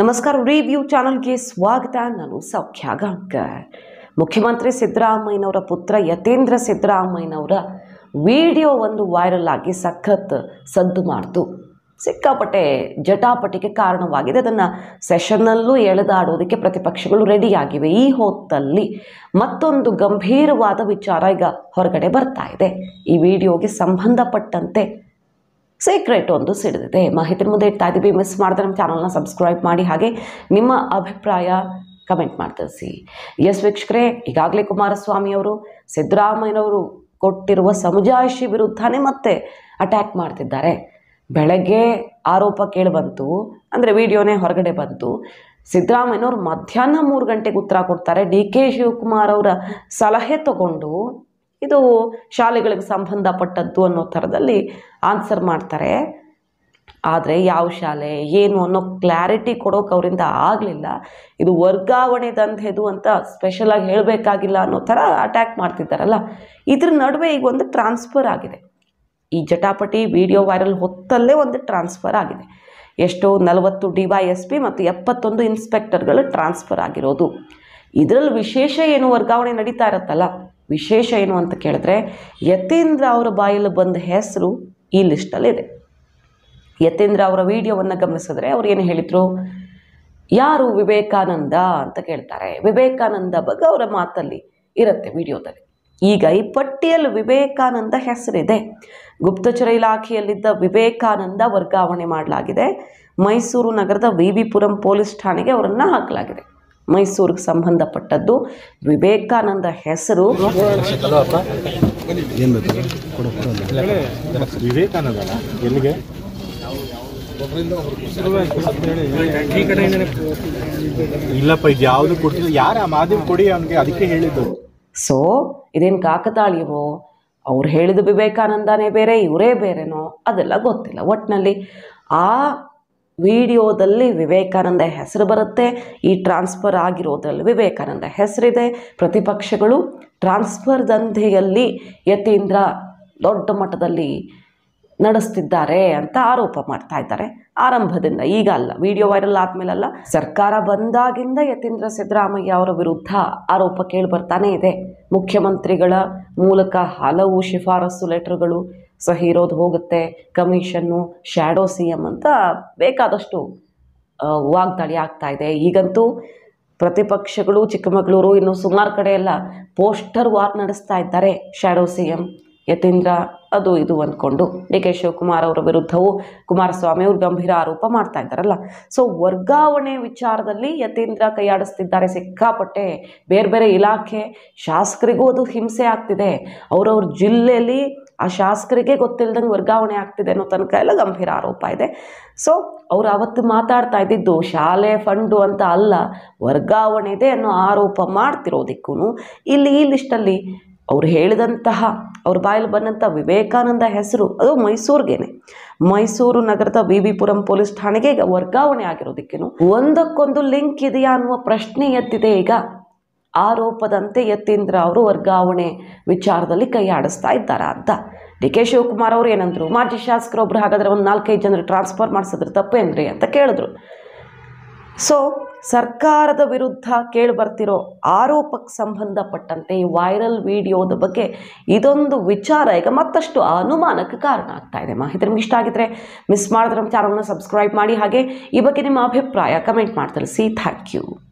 ನಮಸ್ಕಾರ ರಿವ್ಯೂ ಚಾನಲ್ಗೆ ಸ್ವಾಗತ ನಾನು ಸೌಖ್ಯ ಗಾಂಕರ್ ಮುಖ್ಯಮಂತ್ರಿ ಸಿದ್ದರಾಮಯ್ಯನವರ ಪುತ್ರ ಯತೇಂದ್ರ ಸಿದ್ದರಾಮಯ್ಯನವರ ವಿಡಿಯೋ ಒಂದು ವೈರಲ್ ಆಗಿ ಸಖತ್ ಸದ್ದು ಮಾಡಿತು ಸಿಕ್ಕಾಪಟ್ಟೆ ಜಟಾಪಟಿಗೆ ಕಾರಣವಾಗಿದೆ ಅದನ್ನು ಸೆಷನ್ನಲ್ಲೂ ಎಳೆದಾಡೋದಕ್ಕೆ ಪ್ರತಿಪಕ್ಷಗಳು ರೆಡಿಯಾಗಿವೆ ಈ ಹೊತ್ತಲ್ಲಿ ಮತ್ತೊಂದು ಗಂಭೀರವಾದ ವಿಚಾರ ಈಗ ಹೊರಗಡೆ ಬರ್ತಾ ಇದೆ ಈ ವಿಡಿಯೋಗೆ ಸಂಬಂಧಪಟ್ಟಂತೆ ಸೀಕ್ರೆಟ್ ಒಂದು ಸಿಡಿದಿದೆ ಮಾಹಿತಿ ಮುಂದೆ ಇಡ್ತಾ ಇದ್ದೀವಿ ಮಿಸ್ ಮಾಡಿದ್ರೆ ನಮ್ಮ ಚಾನಲ್ನ ಸಬ್ಸ್ಕ್ರೈಬ್ ಮಾಡಿ ಹಾಗೆ ನಿಮ್ಮ ಅಭಿಪ್ರಾಯ ಕಮೆಂಟ್ ಮಾಡಿ ಎಸ್ ವೀಕ್ಷಕರೇ ಈಗಾಗಲೇ ಕುಮಾರಸ್ವಾಮಿಯವರು ಸಿದ್ದರಾಮಯ್ಯನವರು ಕೊಟ್ಟಿರುವ ಸಮುಜಾಯಿಷಿ ವಿರುದ್ಧನೇ ಮತ್ತೆ ಅಟ್ಯಾಕ್ ಮಾಡ್ತಿದ್ದಾರೆ ಬೆಳಗ್ಗೆ ಆರೋಪ ಕೇಳಿಬಂತು ಅಂದರೆ ವಿಡಿಯೋನೇ ಹೊರಗಡೆ ಬಂತು ಸಿದ್ದರಾಮಯ್ಯನವರು ಮಧ್ಯಾಹ್ನ ಮೂರು ಗಂಟೆಗೆ ಉತ್ತರ ಕೊಡ್ತಾರೆ ಡಿ ಕೆ ಶಿವಕುಮಾರ್ ಅವರ ಸಲಹೆ ತಗೊಂಡು ಇದು ಶಾಲೆಗಳಿಗೆ ಸಂಬಂಧಪಟ್ಟದ್ದು ಅನ್ನೋ ಥರದಲ್ಲಿ ಆನ್ಸರ್ ಮಾಡ್ತಾರೆ ಆದರೆ ಯಾವ ಶಾಲೆ ಏನು ಅನ್ನೋ ಕ್ಲಾರಿಟಿ ಕೊಡೋಕೆ ಅವರಿಂದ ಆಗಲಿಲ್ಲ ಇದು ವರ್ಗಾವಣೆ ದಂಧೆದು ಅಂತ ಸ್ಪೆಷಲಾಗಿ ಹೇಳಬೇಕಾಗಿಲ್ಲ ಅನ್ನೋ ಥರ ಅಟ್ಯಾಕ್ ಮಾಡ್ತಿದ್ದಾರಲ್ಲ ಇದ್ರ ನಡುವೆ ಈಗ ಒಂದು ಟ್ರಾನ್ಸ್ಫರ್ ಆಗಿದೆ ಈ ಜಟಾಪಟಿ ವಿಡಿಯೋ ವೈರಲ್ ಹೊತ್ತಲ್ಲೇ ಒಂದು ಟ್ರಾನ್ಸ್ಫರ್ ಆಗಿದೆ ಎಷ್ಟೋ ನಲವತ್ತು ಡಿ ವೈ ಎಸ್ ಪಿ ಮತ್ತು ಎಪ್ಪತ್ತೊಂದು ಇನ್ಸ್ಪೆಕ್ಟರ್ಗಳು ಟ್ರಾನ್ಸ್ಫರ್ ಆಗಿರೋದು ಇದರಲ್ಲಿ ವಿಶೇಷ ಏನು ವರ್ಗಾವಣೆ ನಡೀತಾ ಇರುತ್ತಲ್ಲ ವಿಶೇಷ ಏನು ಅಂತ ಕೇಳಿದ್ರೆ ಯತೀಂದ್ರ ಅವರ ಬಾಯಲ್ಲಿ ಬಂದ ಹೆಸರು ಈ ಲಿಸ್ಟಲ್ಲಿದೆ ಯತೀಂದ್ರ ಅವರ ವಿಡಿಯೋವನ್ನು ಗಮನಿಸಿದ್ರೆ ಅವ್ರು ಏನು ಹೇಳಿದರು ಯಾರು ವಿವೇಕಾನಂದ ಅಂತ ಕೇಳ್ತಾರೆ ವಿವೇಕಾನಂದ ಬಗ್ಗೆ ಅವರ ಮಾತಲ್ಲಿ ಇರುತ್ತೆ ವಿಡಿಯೋದಲ್ಲಿ ಈಗ ಈ ಪಟ್ಟಿಯಲ್ಲಿ ವಿವೇಕಾನಂದ ಹೆಸರಿದೆ ಗುಪ್ತಚರ ಇಲಾಖೆಯಲ್ಲಿದ್ದ ವಿವೇಕಾನಂದ ವರ್ಗಾವಣೆ ಮಾಡಲಾಗಿದೆ ಮೈಸೂರು ನಗರದ ವಿ ಪುರಂ ಪೊಲೀಸ್ ಠಾಣೆಗೆ ಅವರನ್ನು ಹಾಕಲಾಗಿದೆ ಮೈಸೂರಿಗೆ ಸಂಬಂಧಪಟ್ಟದ್ದು ವಿವೇಕಾನಂದ ಹೆಸರು ಇಲ್ಲಪ್ಪ ಇದು ಕೊಡಿ ಅದಕ್ಕೆ ಸೊ ಇದೇನು ಕಾಕತಾಳಿಯವೋ ಅವ್ರು ಹೇಳಿದ ವಿವೇಕಾನಂದನೇ ಬೇರೆ ಇವರೇ ಬೇರೆನೋ ಅದೆಲ್ಲ ಗೊತ್ತಿಲ್ಲ ಒಟ್ಟಿನಲ್ಲಿ ಆ ವಿಡಿಯೋದಲ್ಲಿ ವಿವೇಕಾನಂದ ಹೆಸರು ಬರುತ್ತೆ ಈ ಟ್ರಾನ್ಸ್ಫರ್ ಆಗಿರೋದ್ರಲ್ಲಿ ವಿವೇಕಾನಂದ ಹೆಸರಿದೆ ಪ್ರತಿಪಕ್ಷಗಳು ಟ್ರಾನ್ಸ್ಫರ್ ದಂಧೆಯಲ್ಲಿ ಯತೀಂದ್ರ ದೊಡ್ಡ ಮಟ್ಟದಲ್ಲಿ ನಡೆಸ್ತಿದ್ದಾರೆ ಅಂತ ಆರೋಪ ಮಾಡ್ತಾ ಇದ್ದಾರೆ ಆರಂಭದಿಂದ ಈಗ ಅಲ್ಲ ವಿಡಿಯೋ ವೈರಲ್ ಆದಮೇಲಲ್ಲ ಸರ್ಕಾರ ಬಂದಾಗಿಂದ ಯತೀಂದ್ರ ಸಿದ್ದರಾಮಯ್ಯ ಅವರ ವಿರುದ್ಧ ಆರೋಪ ಕೇಳಿ ಬರ್ತಾನೆ ಇದೆ ಮುಖ್ಯಮಂತ್ರಿಗಳ ಮೂಲಕ ಹಲವು ಶಿಫಾರಸು ಲೆಟರ್ಗಳು ಸೊ ಹೀರೋದು ಹೋಗುತ್ತೆ ಕಮಿಷನ್ನು ಶ್ಯಾಡೋ ಸಿ ಎಮ್ ಅಂತ ಬೇಕಾದಷ್ಟು ವಾಗ್ದಾಳಿ ಆಗ್ತಾ ಇದೆ ಈಗಂತೂ ಪ್ರತಿಪಕ್ಷಗಳು ಚಿಕ್ಕಮಗಳೂರು ಇನ್ನು ಸುಮಾರು ಕಡೆ ಎಲ್ಲ ಪೋಸ್ಟರ್ ವಾರ್ ನಡೆಸ್ತಾ ಇದ್ದಾರೆ ಶ್ಯಾಡೋ ಸಿ ಎಮ್ ಯತೀಂದ್ರ ಅದು ಇದು ಅಂದ್ಕೊಂಡು ಡಿ ಕೆ ಶಿವಕುಮಾರ್ ಅವರ ವಿರುದ್ಧವೂ ಕುಮಾರಸ್ವಾಮಿ ಅವರು ಗಂಭೀರ ಆರೋಪ ಮಾಡ್ತಾ ಇದ್ದಾರಲ್ಲ ಸೊ ವರ್ಗಾವಣೆ ವಿಚಾರದಲ್ಲಿ ಯತೀಂದ್ರ ಕೈಯಾಡಿಸ್ತಿದ್ದಾರೆ ಸಿಕ್ಕಾಪಟ್ಟೆ ಬೇರೆ ಬೇರೆ ಇಲಾಖೆ ಶಾಸಕರಿಗೂ ಅದು ಹಿಂಸೆ ಆಗ್ತಿದೆ ಅವರವ್ರ ಜಿಲ್ಲೆಯಲ್ಲಿ ಆ ಶಾಸಕರಿಗೆ ಗೊತ್ತಿಲ್ಲದಂಗೆ ವರ್ಗಾವಣೆ ಆಗ್ತಿದೆ ಅನ್ನೋ ತನಕ ಎಲ್ಲ ಗಂಭೀರ ಆರೋಪ ಇದೆ ಸೊ ಅವ್ರು ಅವತ್ತು ಮಾತಾಡ್ತಾ ಇದ್ದಿದ್ದು ಶಾಲೆ ಫಂಡು ಅಂತ ಅಲ್ಲ ವರ್ಗಾವಣೆ ಇದೆ ಅನ್ನೋ ಆರೋಪ ಮಾಡ್ತಿರೋದಿಕ್ಕೂ ಇಲ್ಲಿ ಈ ಲಿಸ್ಟಲ್ಲಿ ಅವ್ರು ಹೇಳಿದಂತಹ ಅವ್ರ ಬಾಯಲ್ಲಿ ಬಂದಂಥ ವಿವೇಕಾನಂದ ಹೆಸರು ಅದು ಮೈಸೂರಿಗೇನೆ ಮೈಸೂರು ನಗರದ ವಿ ಬಿ ಪುರಂ ಪೊಲೀಸ್ ಠಾಣೆಗೆ ಈಗ ವರ್ಗಾವಣೆ ಆಗಿರೋದಕ್ಕೇನು ಒಂದಕ್ಕೊಂದು ಲಿಂಕ್ ಇದೆಯಾ ಅನ್ನುವ ಪ್ರಶ್ನೆ ಎತ್ತಿದೆ ಈಗ ಆರೋಪದಂತೆ ಯತೀಂದ್ರ ಅವರು ವರ್ಗಾವಣೆ ವಿಚಾರದಲ್ಲಿ ಕೈ ಆಡಿಸ್ತಾ ಇದ್ದಾರಾ ಅಂತ ಡಿ ಕೆ ಶಿವಕುಮಾರ್ ಅವರು ಏನಂದ್ರು ಮಾಜಿ ಶಾಸಕರೊಬ್ಬರು ಹಾಗಾದರೆ ಒಂದು ನಾಲ್ಕೈದು ಜನರು ಟ್ರಾನ್ಸ್ಫರ್ ಮಾಡಿಸಿದ್ರೆ ತಪ್ಪೇನ್ರಿ ಅಂತ ಕೇಳಿದ್ರು ಸೊ ಸರ್ಕಾರದ ವಿರುದ್ಧ ಕೇಳಿ ಬರ್ತಿರೋ ಆರೋಪಕ್ಕೆ ಸಂಬಂಧಪಟ್ಟಂತೆ ಈ ವೈರಲ್ ವಿಡಿಯೋದ ಬಗ್ಗೆ ಇದೊಂದು ವಿಚಾರ ಈಗ ಮತ್ತಷ್ಟು ಅನುಮಾನಕ್ಕೆ ಕಾರಣ ಆಗ್ತಾ ಇದೆ ಮಾಹಿತಿ ನಿಮ್ಗೆ ಇಷ್ಟ ಆಗಿದ್ರೆ ಮಿಸ್ ಮಾಡಿದ್ರೆ ನಮ್ಮ ಚಾನಲ್ನ ಸಬ್ಸ್ಕ್ರೈಬ್ ಮಾಡಿ ಹಾಗೆ ಈ ಬಗ್ಗೆ ನಿಮ್ಮ ಅಭಿಪ್ರಾಯ ಕಮೆಂಟ್ ಮಾಡಿ ತಿಳಿಸಿ ಥ್ಯಾಂಕ್ ಯು